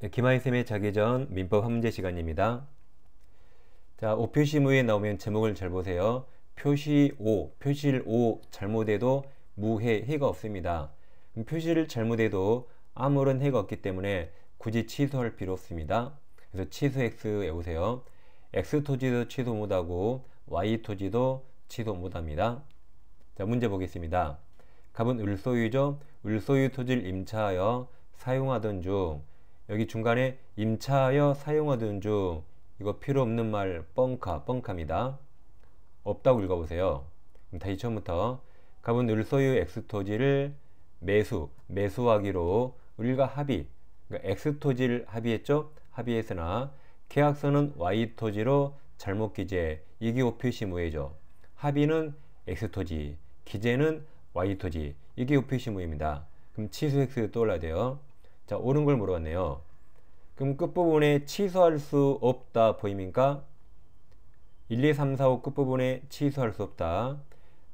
네, 김하희쌤의 자기 전 민법 문제 시간입니다. 자, 오표시무에 나오면 제목을 잘 보세요. 표시 오, 표시를 오 잘못해도 무해, 해가 없습니다. 표시를 잘못해도 아무런 해가 없기 때문에 굳이 취소할 필요 없습니다. 그래서 취소 x 외우세요. x 토지도 취소 못하고 y 토지도 취소 못합니다. 자, 문제 보겠습니다. 갑은 을소유죠. 을소유 토지를 임차하여 사용하던 중 여기 중간에 임차하여 사용하던 중 이거 필요 없는 말 뻥카 뻥카입니다. 없다고 읽어보세요. 다시 처음부터 갑은 을소유 엑스토지를 매수 매수하기로 을과 합의 그러니까 엑스토지를 합의했죠. 합의했으나 계약서는 Y토지로 잘못 기재 이기호 표시 무효죠. 합의는 엑토지 기재는 Y토지 이기호 표시 무효입니다. 그럼 취소 X가 떠올라야 돼요. 자, 옳은 걸 물어봤네요. 그럼 끝부분에 취소할 수 없다 보입니까? 1, 2, 3, 4, 5 끝부분에 취소할 수 없다.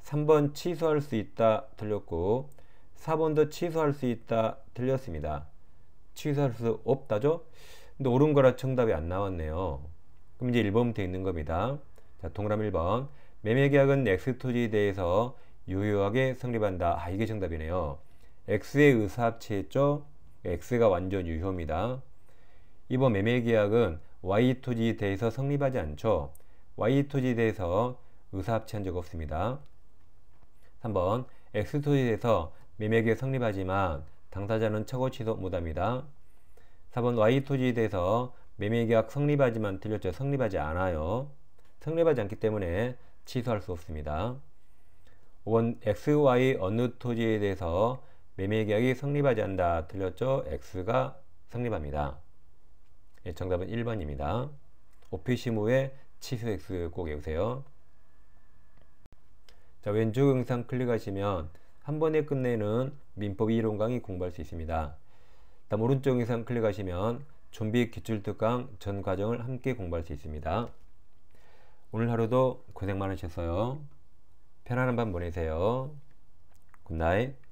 3번 취소할 수 있다 들렸고 4번도 취소할 수 있다 들렸습니다. 취소할 수 없다죠? 근데 옳은 거라 정답이 안 나왔네요. 그럼 이제 1번부터 있는 겁니다. 자, 동그람 1번. 매매계약은 엑토지에 대해서 유효하게 성립한다. 아, 이게 정답이네요. X의 의사합체했죠? X가 완전 유효입니다. 이번 매매계약은 y 2 g 대해서 성립하지 않죠. y 2 g 대해서 의사합치한 적 없습니다. 3번 x 2 g 대해서 매매계약 성립하지만 당사자는 처고 취소 못합니다. 4번 y 2 g 대해서 매매계약 성립하지만 틀렸죠. 성립하지 않아요. 성립하지 않기 때문에 취소할 수 없습니다. 5번 XY 어느 토지에 대해서 매매 계약이 성립하지 않다 틀렸죠? X가 성립합니다. 예, 정답은 1번입니다. 오피시무에 치수 X 꼭 외우세요. 자, 왼쪽 영상 클릭하시면 한 번에 끝내는 민법 1론 강의 공부할 수 있습니다. 다음 오른쪽 영상 클릭하시면 준비 기출특강 전 과정을 함께 공부할 수 있습니다. 오늘 하루도 고생 많으셨어요. 편안한 밤 보내세요. 굿나잇.